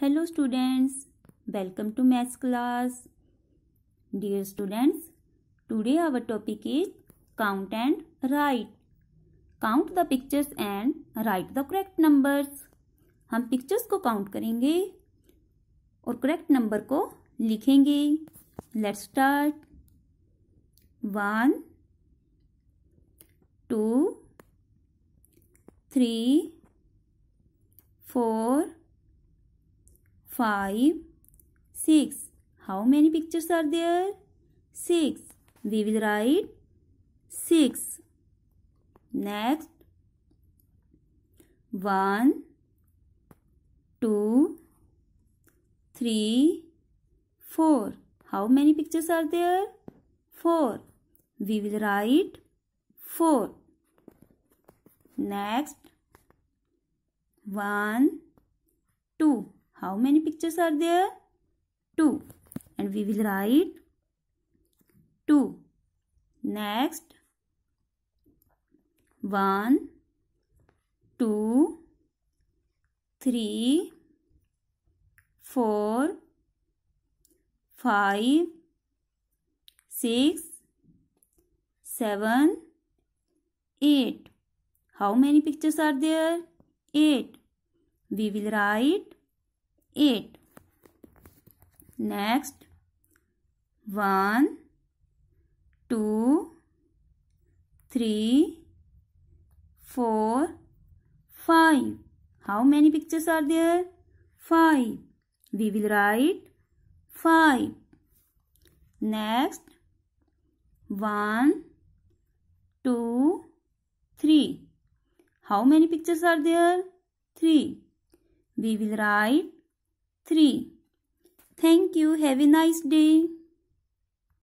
Hello students welcome to maths class dear students today our topic is count and write count the pictures and write the correct numbers हम pictures को count करेंगे और correct number को लिखेंगे let start one two three four five, six. How many pictures are there? Six. We will write six. Next, one, two, three, four. How many pictures are there? Four. We will write four. Next, one, two. How many pictures are there? 2. And we will write 2. Next one, two, three, four, five, six, seven, eight. How many pictures are there? 8. We will write 8 next 1 2 3 4 5 how many pictures are there 5 we will write 5 next 1 2 3 how many pictures are there 3 we will write 3. Thank you. Have a nice day.